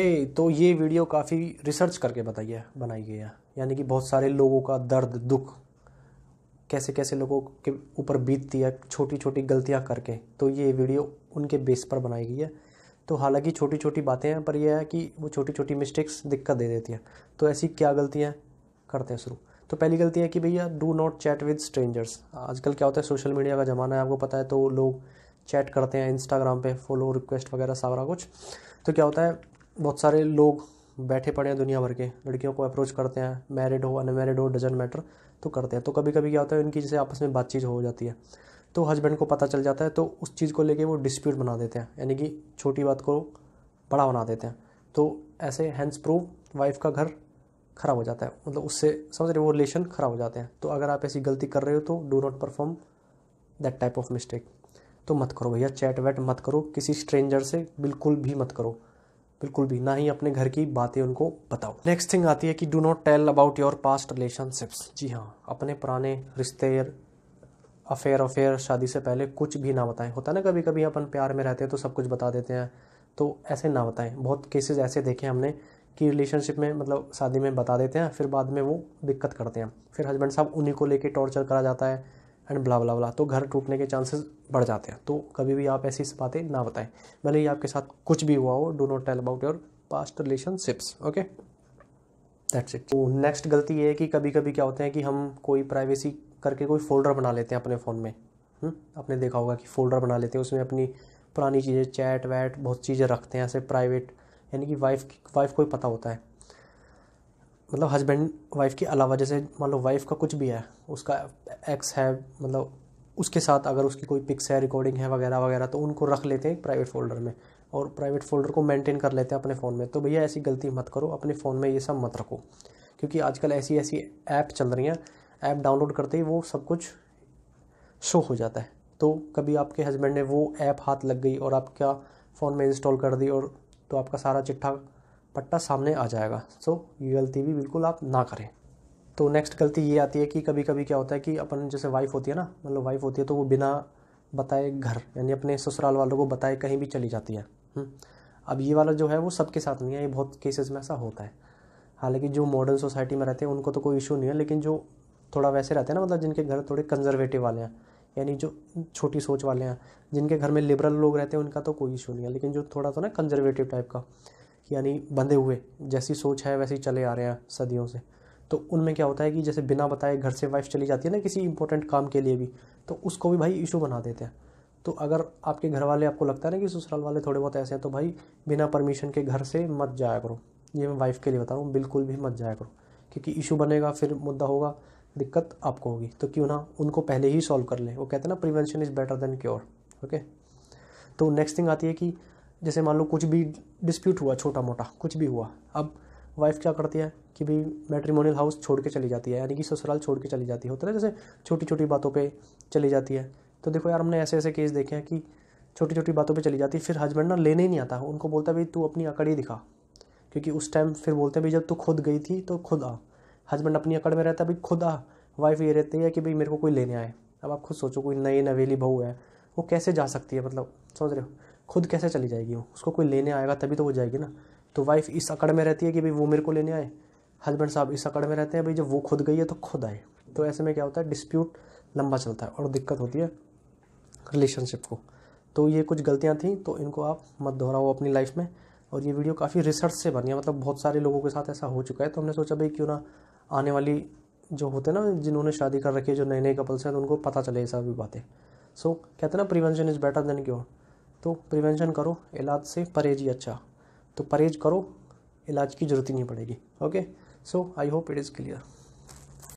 ए, तो ये वीडियो काफ़ी रिसर्च करके बताइए बनाई गई है यानी कि बहुत सारे लोगों का दर्द दुख कैसे कैसे लोगों के ऊपर बीतती है छोटी छोटी गलतियां करके तो ये वीडियो उनके बेस पर बनाई गई है तो हालांकि छोटी छोटी बातें हैं पर यह है कि वो छोटी छोटी मिस्टेक्स दिक्कत दे देती हैं तो ऐसी क्या गलतियाँ करते हैं शुरू तो पहली गलती है कि भैया do not chat with strangers आजकल क्या होता है सोशल मीडिया का ज़माना है आपको पता है तो लोग चैट करते हैं इंस्टाग्राम पे फॉलो रिक्वेस्ट वगैरह सारा कुछ तो क्या होता है बहुत सारे लोग बैठे पड़े हैं दुनिया भर के लड़कियों को अप्रोच करते हैं मैरिड हो अनमेरिड हो डजेंट मैटर तो करते हैं तो कभी कभी क्या होता है इनकी जैसे आपस में बातचीत हो जाती है तो हस्बैंड को पता चल जाता है तो उस चीज़ को लेके वो डिस्प्यूट बना देते हैं यानी कि छोटी बात को बड़ा बना देते हैं तो ऐसे हैंड्स प्रूफ वाइफ का घर ख़राब हो जाता है मतलब उससे समझ रहे वो रिलेशन ख़राब हो जाते हैं तो अगर आप ऐसी गलती कर रहे हो तो do not perform that type of mistake तो मत करो भैया चैट वैट मत करो किसी स्ट्रेंजर से बिल्कुल भी मत करो बिल्कुल भी ना ही अपने घर की बातें उनको बताओ नेक्स्ट थिंग आती है कि do not tell about your past relationships जी हाँ अपने पुराने रिश्ते अफेयर अफेयर शादी से पहले कुछ भी ना बताएं होता है ना कभी कभी अपन प्यार में रहते हैं तो सब कुछ बता देते हैं तो ऐसे ना बताएं बहुत केसेस ऐसे देखे हमने कि रिलेशनशिप में मतलब शादी में बता देते हैं फिर बाद में वो दिक्कत करते हैं फिर हस्बैंड साहब उन्हीं को लेके टॉर्चर करा जाता है एंड ब्ला ब्ला ब्ला तो घर टूटने के चांसेस बढ़ जाते हैं तो कभी भी आप ऐसी बातें ना बताएं भले ही आपके साथ कुछ भी हुआ हो do not tell about your past relationships okay that's it तो नेक्स्ट गलती ये है कि कभी कभी क्या होते हैं कि हम कोई प्राइवेसी करके कोई फोल्डर बना लेते हैं अपने फ़ोन में हुँ? हम्म? आपने देखा होगा कि फोल्डर बना लेते हैं उसमें अपनी पुरानी चीज़ें चैट वैट बहुत चीज़ें रखते हैं ऐसे प्राइवेट यानी कि वाइफ वाइफ को ही पता होता है मतलब हस्बैंड वाइफ के अलावा जैसे मान लो वाइफ का कुछ भी है उसका एक्स है मतलब उसके साथ अगर उसकी कोई पिक्स है रिकॉर्डिंग है वगैरह वगैरह तो उनको रख लेते हैं प्राइवेट फोल्डर में और प्राइवेट फोल्डर को मेंटेन कर लेते हैं अपने फ़ोन में तो भैया ऐसी गलती मत करो अपने फ़ोन में ये सब मत रखो क्योंकि आजकल ऐसी ऐसी ऐप चल रही हैं ऐप डाउनलोड करते ही वो सब कुछ शो हो जाता है तो कभी आपके हस्बैंड ने वो ऐप हाथ लग गई और आपका फ़ोन में इंस्टॉल कर दी और तो आपका सारा चिट्ठा पट्टा सामने आ जाएगा सो ये गलती भी बिल्कुल आप ना करें तो नेक्स्ट गलती ये आती है कि कभी कभी क्या होता है कि अपन जैसे वाइफ होती है ना मतलब वाइफ होती है तो वो बिना बताए घर यानी अपने ससुराल वालों को बताए कहीं भी चली जाती है हम्म। अब ये वाला जो है वो सबके साथ नहीं है ये बहुत केसेस में ऐसा होता है हालांकि जो मॉडर्न सोसाइटी में रहते हैं उनको तो कोई इशू नहीं है लेकिन जो थोड़ा वैसे रहते हैं ना मतलब जिनके घर थोड़े कंजर्वेटिव वाले हैं यानी जो छोटी सोच वाले हैं जिनके घर में लिबरल लोग रहते हैं उनका तो कोई इशू नहीं है लेकिन जो थोड़ा सा तो ना कंजर्वेटिव टाइप का यानी बंधे हुए जैसी सोच है वैसे ही चले आ रहे हैं सदियों से तो उनमें क्या होता है कि जैसे बिना बताए घर से वाइफ चली जाती है ना किसी इंपॉर्टेंट काम के लिए भी तो उसको भी भाई इशू बना देते हैं तो अगर आपके घर वाले आपको लगता है ना कि ससुराल वाले थोड़े बहुत ऐसे हैं तो भाई बिना परमिशन के घर से मत जाया करो ये मैं वाइफ के लिए बता रहा हूँ बिल्कुल भी मत जाया करो क्योंकि इशू बनेगा फिर मुद्दा होगा दिक्कत आपको होगी तो क्यों ना उनको पहले ही सॉल्व कर लें वो कहते हैं ना prevention is better than cure okay तो नेक्स्ट थिंग आती है कि जैसे मान लो कुछ भी डिस्प्यूट हुआ छोटा मोटा कुछ भी हुआ अब वाइफ क्या करती है कि भी मेट्रीमोनियल हाउस छोड़ के चली जाती है यानी कि ससुराल छोड़ के चली जाती है होता है जैसे छोटी छोटी बातों पे चली जाती है तो देखो यार हमने ऐसे ऐसे केस देखे हैं कि छोटी छोटी बातों पे चली जाती है फिर हस्बैंड ना लेने ही नहीं आता उनको बोलता भाई तू अपनी अकड़ ही दिखा क्योंकि उस टाइम फिर बोलते हैं भाई जब तू खुद गई थी तो खुद आ हस्बैंड अपनी अकड़ में रहता है भाई खुद आ वाइफ ये रहती है कि भाई मेरे को कोई लेने आए अब आप खुद सोचो कोई नई नवेली बहू है वो कैसे जा सकती है मतलब समझ रहे हो खुद कैसे चली जाएगी वो उसको कोई लेने आएगा तभी तो वो जाएगी ना तो वाइफ इस अकड़ में रहती है कि भाई वो मेरे को लेने आए हस्बैंड साहब इस अकड़ में रहते हैं भाई जब वो खुद गई है तो खुद आए तो ऐसे में क्या होता है डिस्प्यूट लंबा चलता है और दिक्कत होती है रिलेशनशिप को तो ये कुछ गलतियाँ थी तो इनको आप मत दोहराओ अपनी लाइफ में और ये वीडियो काफ़ी रिसर्च से बनी है मतलब बहुत सारे लोगों के साथ ऐसा हो चुका है तो हमने सोचा भाई क्यों ना आने वाली जो होते हैं ना जिन्होंने शादी कर रखी है जो नए नए कपल्स हैं तो उनको पता चले ये सभी बातें सो so, कहते हैं ना prevention is better than cure तो प्रिवेंशन करो इलाज से परहेज ही अच्छा तो परहेज करो इलाज की ज़रूरत ही नहीं पड़ेगी okay so I hope it is clear